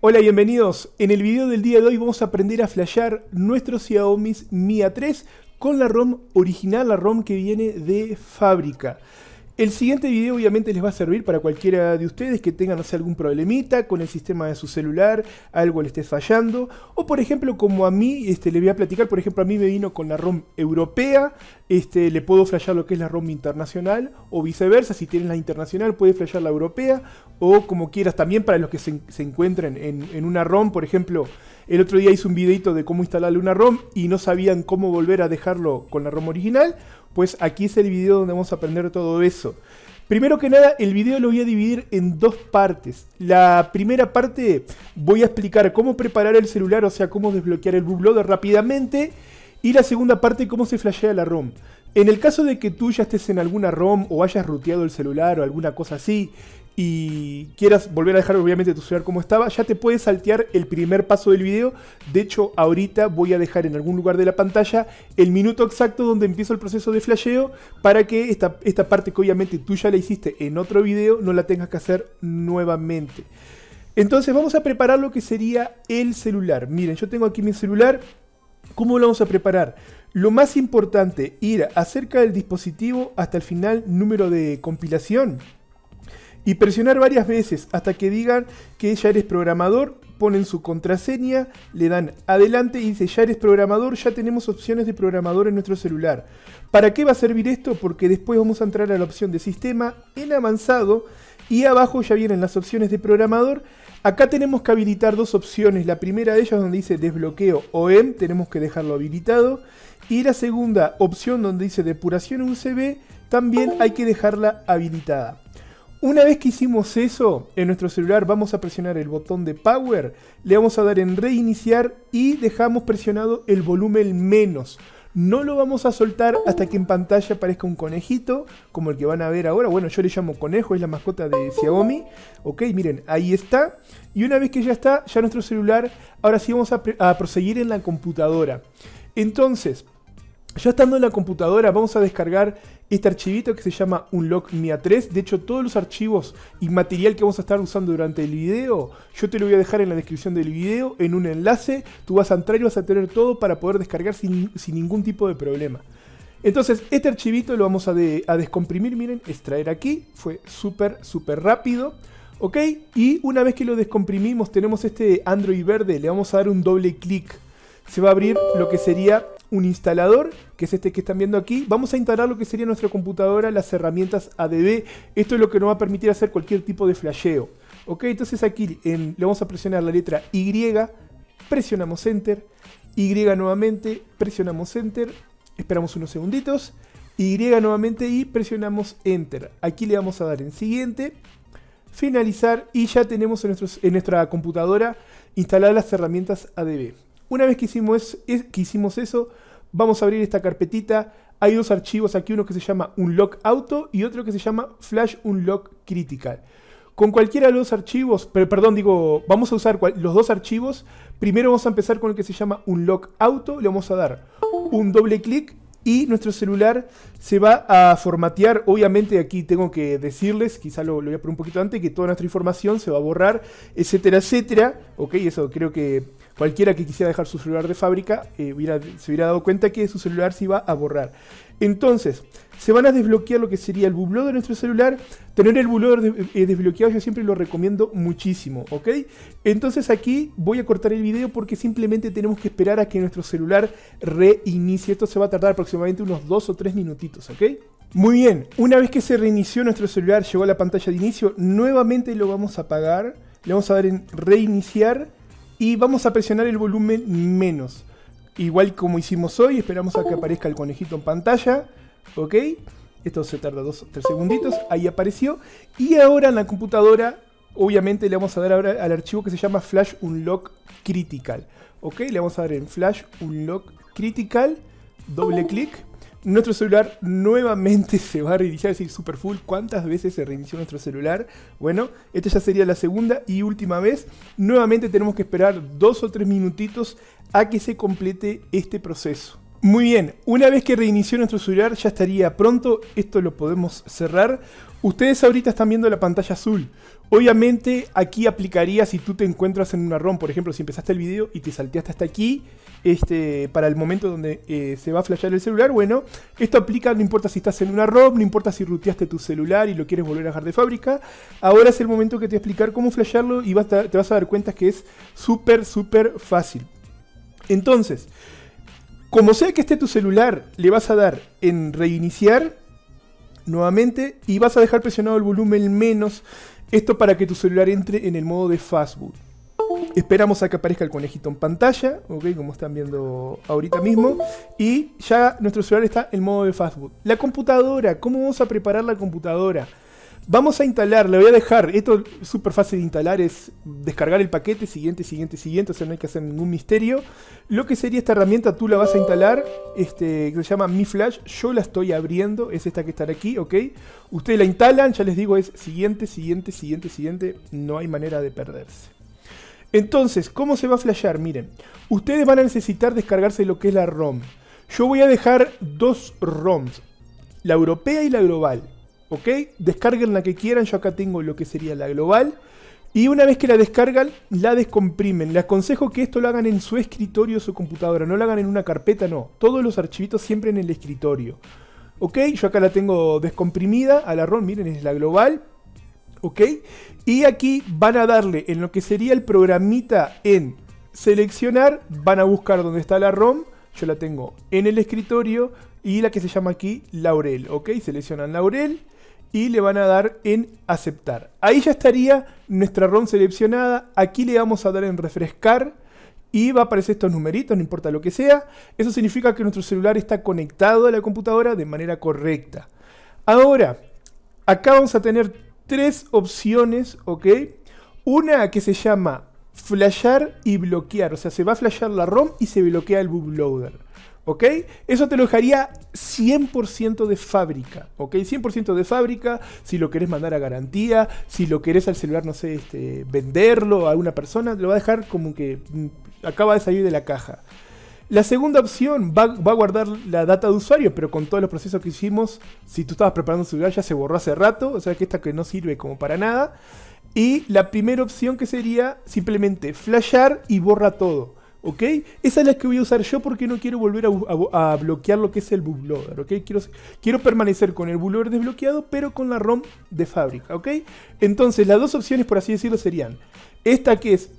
Hola, bienvenidos. En el video del día de hoy vamos a aprender a flashear nuestro Xiaomi Mi A3 con la ROM original, la ROM que viene de fábrica. El siguiente video obviamente les va a servir para cualquiera de ustedes que tengan algún problemita con el sistema de su celular, algo le esté fallando, o por ejemplo como a mí, este, le voy a platicar, por ejemplo a mí me vino con la ROM europea, este, le puedo flashear lo que es la ROM internacional, o viceversa, si tienes la internacional puedes flashear la europea, o como quieras, también para los que se, encuentren en, en una ROM, por ejemplo, el otro día hice un videito de cómo instalarle una ROM y no sabían cómo volver a dejarlo con la ROM original, pues aquí es el video donde vamos a aprender todo eso. Primero que nada, el video lo voy a dividir en dos partes. La primera parte voy a explicar cómo preparar el celular, o sea, cómo desbloquear el bootloader rápidamente. Y la segunda parte, cómo se flashea la ROM. En el caso de que tú ya estés en alguna ROM o hayas ruteado el celular o alguna cosa así y quieras volver a dejar obviamente tu celular como estaba, ya te puedes saltear el primer paso del video. De hecho, ahorita voy a dejar en algún lugar de la pantalla el minuto exacto donde empiezo el proceso de flasheo para que esta, esta parte que obviamente tú ya la hiciste en otro video no la tengas que hacer nuevamente. Entonces vamos a preparar lo que sería el celular. Miren, yo tengo aquí mi celular ¿Cómo lo vamos a preparar? Lo más importante, ir acerca del dispositivo hasta el final número de compilación y presionar varias veces hasta que digan que ya eres programador, ponen su contraseña, le dan adelante y dice ya eres programador, ya tenemos opciones de programador en nuestro celular. ¿Para qué va a servir esto? Porque después vamos a entrar a la opción de sistema en avanzado y abajo ya vienen las opciones de programador Acá tenemos que habilitar dos opciones. La primera de ellas donde dice desbloqueo OEM, tenemos que dejarlo habilitado. Y la segunda opción donde dice depuración UCB, también hay que dejarla habilitada. Una vez que hicimos eso, en nuestro celular vamos a presionar el botón de Power, le vamos a dar en reiniciar y dejamos presionado el volumen menos. No lo vamos a soltar hasta que en oh. pantalla aparezca un conejito, como el que van a ver ahora. Bueno, yo le llamo conejo, es la mascota de Xiaomi. Ok, miren, ahí está. Y una vez que ya está, ya nuestro celular, ahora sí vamos a, a proseguir en la computadora. Entonces, ya estando en la computadora, vamos a descargar este archivito que se llama Unlock MIA 3. De hecho, todos los archivos y material que vamos a estar usando durante el video, yo te lo voy a dejar en la descripción del video, en un enlace. Tú vas a entrar y vas a tener todo para poder descargar sin, ningún tipo de problema. Entonces, este archivito lo vamos a, a descomprimir, miren, extraer aquí. Fue súper, súper rápido. ¿Ok? Y una vez que lo descomprimimos, tenemos este Android verde, le vamos a dar un doble clic. Se va a abrir lo que sería un instalador, que es este que están viendo aquí. Vamos a instalar lo que sería nuestra computadora, las herramientas ADB. Esto es lo que nos va a permitir hacer cualquier tipo de flasheo. Ok, entonces aquí le vamos a presionar la letra Y, presionamos Enter, Y nuevamente, presionamos Enter, esperamos unos segunditos, Y nuevamente y presionamos Enter. Aquí le vamos a dar en Siguiente, finalizar y ya tenemos en, en nuestra computadora instaladas las herramientas ADB. Una vez que hicimos, eso, vamos a abrir esta carpetita. Hay dos archivos aquí, uno que se llama Unlock Auto y otro que se llama Flash Unlock Critical. Con cualquiera de los archivos, pero, perdón, digo, vamos a usar los dos archivos. Primero vamos a empezar con el que se llama Unlock Auto, le vamos a dar un doble clic y nuestro celular se va a formatear. Obviamente aquí tengo que decirles, quizá lo, lo voy a poner un poquito antes, que toda nuestra información se va a borrar, etcétera, etcétera. Ok, eso creo que Cualquiera que quisiera dejar su celular de fábrica eh, se hubiera dado cuenta que su celular se iba a borrar. Entonces, se van a desbloquear lo que sería el bootloader de nuestro celular. Tener el bootloader eh, desbloqueado yo siempre lo recomiendo muchísimo, ¿ok? Entonces aquí voy a cortar el video porque simplemente tenemos que esperar a que nuestro celular reinicie. Esto se va a tardar aproximadamente unos 2 o 3 minutitos, ¿ok? Muy bien, una vez que se reinició nuestro celular, llegó a la pantalla de inicio, nuevamente lo vamos a apagar, le vamos a dar en reiniciar y vamos a presionar el volumen menos. Igual como hicimos hoy, esperamos a que aparezca el conejito en pantalla. ¿Ok? Esto se tarda o tres segunditos. Ahí apareció. Y ahora en la computadora, obviamente le vamos a dar ahora al archivo que se llama Flash Unlock Critical. ¿Ok? Le vamos a dar en Flash Unlock Critical. Doble clic nuestro celular nuevamente se va a reiniciar, es decir, super full. ¿Cuántas veces se reinició nuestro celular? Bueno, esta ya sería la segunda y última vez. Nuevamente tenemos que esperar dos o tres minutitos a que se complete este proceso. Muy bien, una vez que reinició nuestro celular ya estaría pronto, esto lo podemos cerrar. Ustedes ahorita están viendo la pantalla azul. Obviamente aquí aplicaría si tú te encuentras en una ROM, por ejemplo, si empezaste el video y te salteaste hasta aquí, este, para el momento donde eh, se va a flashear el celular, bueno, esto aplica no importa si estás en una ROM, no importa si ruteaste tu celular y lo quieres volver a dejar de fábrica, ahora es el momento que te voy a explicar cómo flashearlo y te vas a dar cuenta que es súper, súper fácil. Entonces, como sea que esté tu celular, le vas a dar en reiniciar nuevamente y vas a dejar presionado el volumen menos esto para que tu celular entre en el modo de fastboot. Esperamos a que aparezca el conejito en pantalla, como están viendo ahorita mismo. Y ya nuestro celular está en modo de fastboot. La computadora, ¿cómo vamos a preparar la computadora? Vamos a instalar, le voy a dejar, esto es súper fácil de instalar, es descargar el paquete, siguiente, siguiente, siguiente, o sea, no hay que hacer ningún misterio. Lo que sería esta herramienta, tú la vas a instalar, este, que se llama Mi Flash, yo la estoy abriendo, es esta que está aquí, ¿ok? Ustedes la instalan, ya les digo, es siguiente, siguiente, siguiente, siguiente, no hay manera de perderse. Entonces, ¿cómo se va a flashear? Miren, ustedes van a necesitar descargarse lo que es la ROM. Yo voy a dejar dos ROMs, la europea y la global. ¿Ok? Descarguen la que quieran, yo acá tengo lo que sería la global. Y una vez que la descargan, la descomprimen. Les aconsejo que esto lo hagan en su escritorio o su computadora. No lo hagan en una carpeta, no. Todos los archivitos siempre en el escritorio. Ok, yo acá la tengo descomprimida a la ROM, miren, es la global. Ok, y aquí van a darle en lo que sería el programita en seleccionar, van a buscar dónde está la ROM. Yo la tengo en el escritorio y la que se llama aquí Laurel. Ok, seleccionan Laurel y le van a dar en aceptar. Ahí ya estaría nuestra ROM seleccionada. Aquí le vamos a dar en refrescar y va a aparecer estos numeritos, no importa lo que sea. Eso significa que nuestro celular está conectado a la computadora de manera correcta. Ahora, acá vamos a tener tres opciones, ¿ok? Una que se llama flashar y bloquear, o sea, se va a flashar la ROM y se bloquea el bootloader. Eso te lo dejaría 100% de fábrica, ¿ok? 100% de fábrica, si lo querés mandar a garantía, si lo querés al celular, no sé, este, venderlo a una persona, lo va a dejar como que mm, acaba de salir de la caja. La segunda opción va, va, a guardar la data de usuario, pero con todos los procesos que hicimos, si tú estabas preparando su celular ya se borró hace rato, o sea que esta que no sirve como para nada. Y la primera opción que sería simplemente flashar y borra todo. ¿Ok? Esa es la que voy a usar yo porque no quiero volver a, bloquear lo que es el bootloader, ¿ok? Quiero, quiero permanecer con el bootloader desbloqueado, pero con la ROM de fábrica, ¿ok? Entonces, las dos opciones, por así decirlo, serían esta que es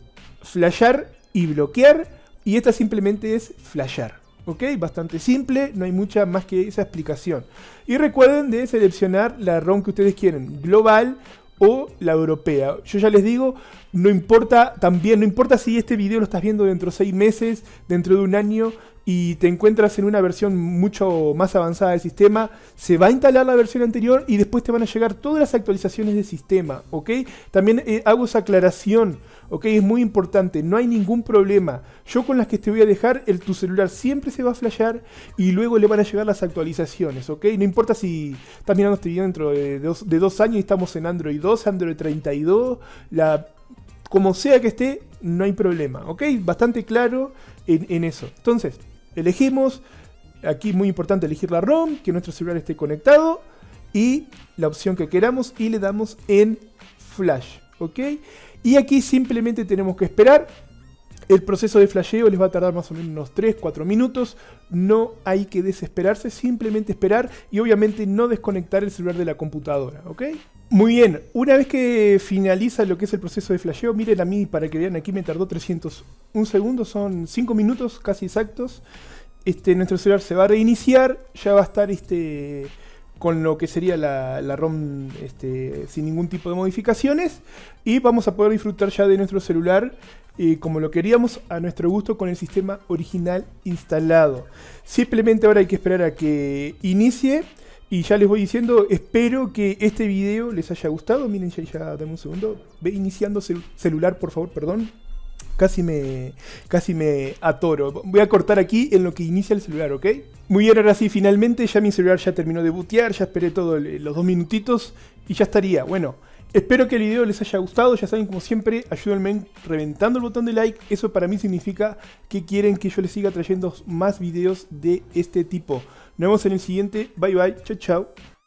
flashar y bloquear, y esta simplemente es flashar, ¿ok? Bastante simple, no hay mucha más que esa explicación. Y recuerden de seleccionar la ROM que ustedes quieren, global o la europea. Yo ya les digo, no importa también, no importa si este video lo estás viendo dentro de seis meses, dentro de un año, y te encuentras en una versión mucho más avanzada del sistema, se va a instalar la versión anterior y después te van a llegar todas las actualizaciones del sistema, ¿ok? También eh, hago esa aclaración, ¿ok? Es muy importante, no hay ningún problema. Yo con las que te voy a dejar, tu celular siempre se va a flashear y luego le van a llegar las actualizaciones, ¿ok? No importa si estás mirando este video dentro de dos, años y estamos en Android 2, Android 32, la como sea que esté, no hay problema, ¿ok? Bastante claro en, en eso. Entonces, Elegimos, aquí muy importante elegir la ROM, que nuestro celular esté conectado y la opción que queramos y le damos en flash, ¿ok? Y aquí simplemente tenemos que esperar el proceso de flasheo les va a tardar más o menos 3-4 minutos. No hay que desesperarse, simplemente esperar y obviamente no desconectar el celular de la computadora, ¿ok? Muy bien, una vez que finaliza lo que es el proceso de flasheo, miren a mí para que vean, aquí me tardó 301 segundos, son 5 minutos casi exactos. Este, nuestro celular se va a reiniciar, ya va a estar este, con lo que sería la, ROM este, sin ningún tipo de modificaciones y vamos a poder disfrutar ya de nuestro celular como lo queríamos a nuestro gusto con el sistema original instalado. Simplemente ahora hay que esperar a que inicie y ya les voy diciendo, espero que este video les haya gustado. Miren, ya, ya dame un segundo. Ve iniciando celular, por favor, perdón. Casi me, casi me atoro. Voy a cortar aquí en lo que inicia el celular, ¿ok? Muy bien, ahora sí, finalmente ya mi celular ya terminó de bootear, ya esperé todos los dos minutitos y ya estaría. Bueno, Espero que el video les haya gustado, ya saben como siempre, ayúdenme reventando el botón de like, eso para mí significa que quieren que yo les siga trayendo más videos de este tipo. Nos vemos en el siguiente, bye bye, chao chao.